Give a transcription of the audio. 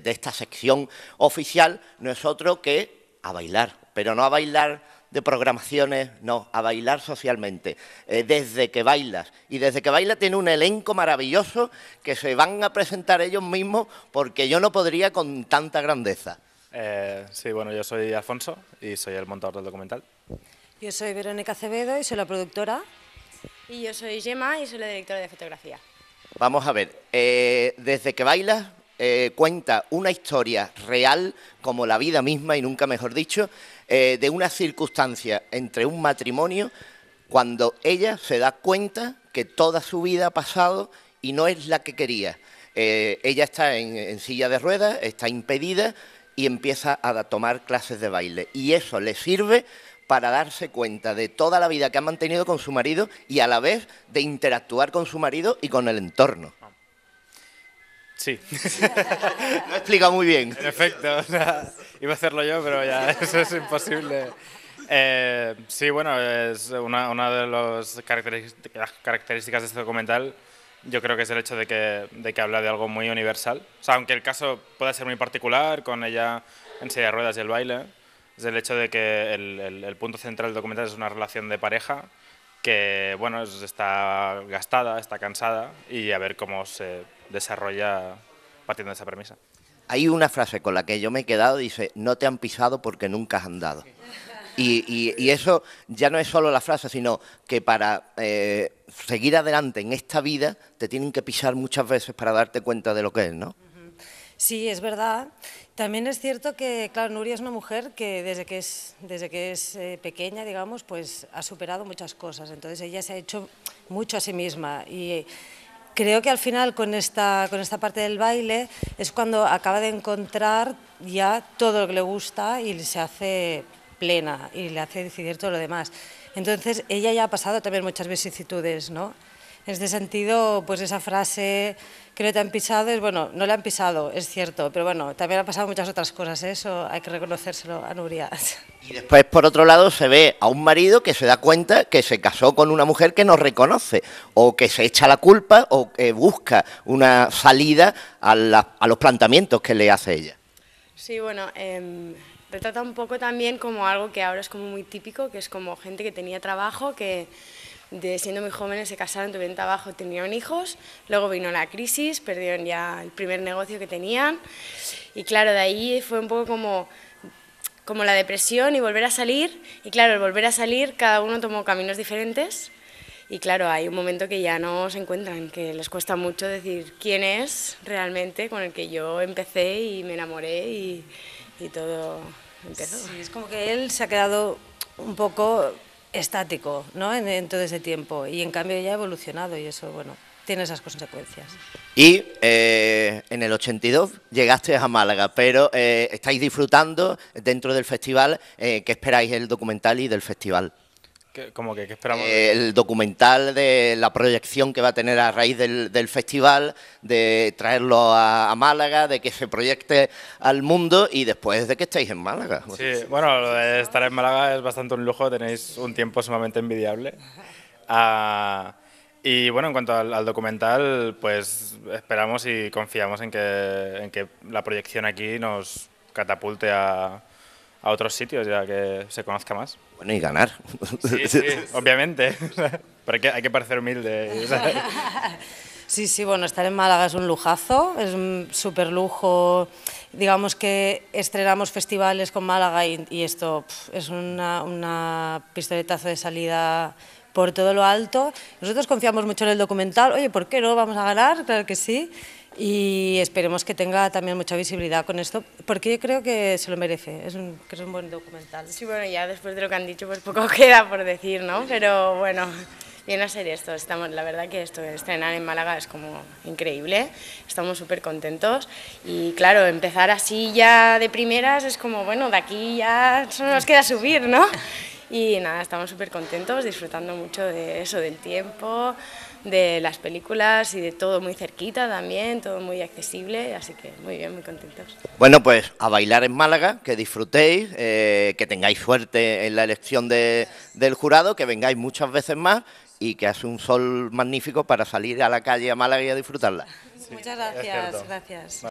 de, esta sección oficial no es otro que a bailar, pero no a bailar de programaciones, no, a bailar socialmente, eh, desde que bailas. Y desde que baila tiene un elenco maravilloso que se van a presentar ellos mismos porque yo no podría con tanta grandeza. Eh, sí, bueno, yo soy Alfonso y soy el montador del documental. Yo soy Verónica Acevedo y soy la productora. Y yo soy Gemma y soy la directora de fotografía. Vamos a ver, eh, desde que bailas eh, cuenta una historia real, como la vida misma y nunca mejor dicho, eh, de una circunstancia entre un matrimonio cuando ella se da cuenta que toda su vida ha pasado y no es la que quería. Eh, ella está en silla de ruedas, está impedida y empieza a tomar clases de baile. Y eso le sirve para darse cuenta de toda la vida que ha mantenido con su marido y a la vez de interactuar con su marido y con el entorno. Sí. Lo explica muy bien. Perfecto. efecto, iba a hacerlo yo, pero ya eso es imposible. Eh, sí, bueno, es una, de las características de este documental yo creo que es el hecho de que, de que habla de algo muy universal. O sea, aunque el caso pueda ser muy particular, con ella en silla de ruedas y el baile, es el hecho de que el, el punto central del documental es una relación de pareja que, bueno, está gastada, está cansada y a ver cómo se desarrolla partiendo de esa premisa. Hay una frase con la que yo me he quedado, dice, no te han pisado porque nunca has andado. Y, y, eso ya no es solo la frase, sino que para eh, seguir adelante en esta vida te tienen que pisar muchas veces para darte cuenta de lo que es, ¿no? Sí, es verdad. También es cierto que, claro, Nuria es una mujer que desde que es, desde que es eh, pequeña, digamos, pues ha superado muchas cosas. Entonces ella se ha hecho mucho a sí misma y creo que al final con esta, con esta parte del baile es cuando acaba de encontrar ya todo lo que le gusta y se hace plena y le hace decidir todo lo demás. Entonces ella ya ha pasado también muchas vicisitudes, ¿no? En este sentido, pues esa frase que no te han pisado, es, bueno, no le han pisado, es cierto, pero bueno, también han pasado muchas otras cosas, ¿eh? eso hay que reconocérselo a Nuria. Y después, por otro lado, se ve a un marido que se da cuenta que se casó con una mujer que no reconoce, o que se echa la culpa, o que busca una salida a, los planteamientos que le hace ella. Sí, bueno, eh, retrata un poco también como algo que ahora es como muy típico, que es como gente que tenía trabajo, que de siendo muy jóvenes se casaron, tuvieron trabajo, tenían hijos, luego vino la crisis, perdieron ya el primer negocio que tenían y claro, de ahí fue un poco como, como la depresión y volver a salir y claro, al volver a salir cada uno tomó caminos diferentes y claro, hay un momento que ya no se encuentran, que les cuesta mucho decir quién es realmente con el que yo empecé y me enamoré y, y todo empezó. Sí, es como que él se ha quedado un poco estático ¿no? en, todo ese tiempo y en cambio ya ha evolucionado y eso, bueno, tiene esas consecuencias. Y eh, en el 82 llegaste a Málaga, pero eh, estáis disfrutando dentro del festival. que eh, ¿Qué esperáis del documental y del festival? ¿Qué, que, esperamos? El documental de la proyección que va a tener a raíz del, festival, de traerlo a, Málaga, de que se proyecte al mundo y después de que estéis en Málaga. Sí, bueno, lo de estar en Málaga es bastante un lujo, tenéis un tiempo sumamente envidiable. Ah, y bueno, en cuanto al, al, documental, pues esperamos y confiamos en que, en que la proyección aquí nos catapulte a a otros sitios ya que se conozca más. Bueno, y ganar. obviamente. Pero hay que, parecer humilde. sí, sí, bueno, estar en Málaga es un lujazo, es un súper lujo. Digamos que estrenamos festivales con Málaga y, esto es una, una pistoletazo de salida por todo lo alto. Nosotros confiamos mucho en el documental, oye, ¿por qué no? ¿Vamos a ganar? Claro que sí y esperemos que tenga también mucha visibilidad con esto, porque yo creo que se lo merece, es un, que es un buen documental. Sí, bueno, ya después de lo que han dicho, pues poco queda por decir, ¿no? Pero bueno, viene a ser esto, estamos, la verdad que esto, de estrenar en Málaga es como increíble, estamos súper contentos y claro, empezar así ya de primeras es como, bueno, de aquí ya solo nos queda subir, ¿no? Y nada, estamos súper contentos, disfrutando mucho de eso, del tiempo, de las películas y de todo muy cerquita también, todo muy accesible, así que muy bien, muy contentos. Bueno, pues a bailar en Málaga, que disfrutéis, eh, que tengáis suerte en la elección de, del jurado, que vengáis muchas veces más y que hace un sol magnífico para salir a la calle a Málaga y a disfrutarla. Muchas gracias, gracias.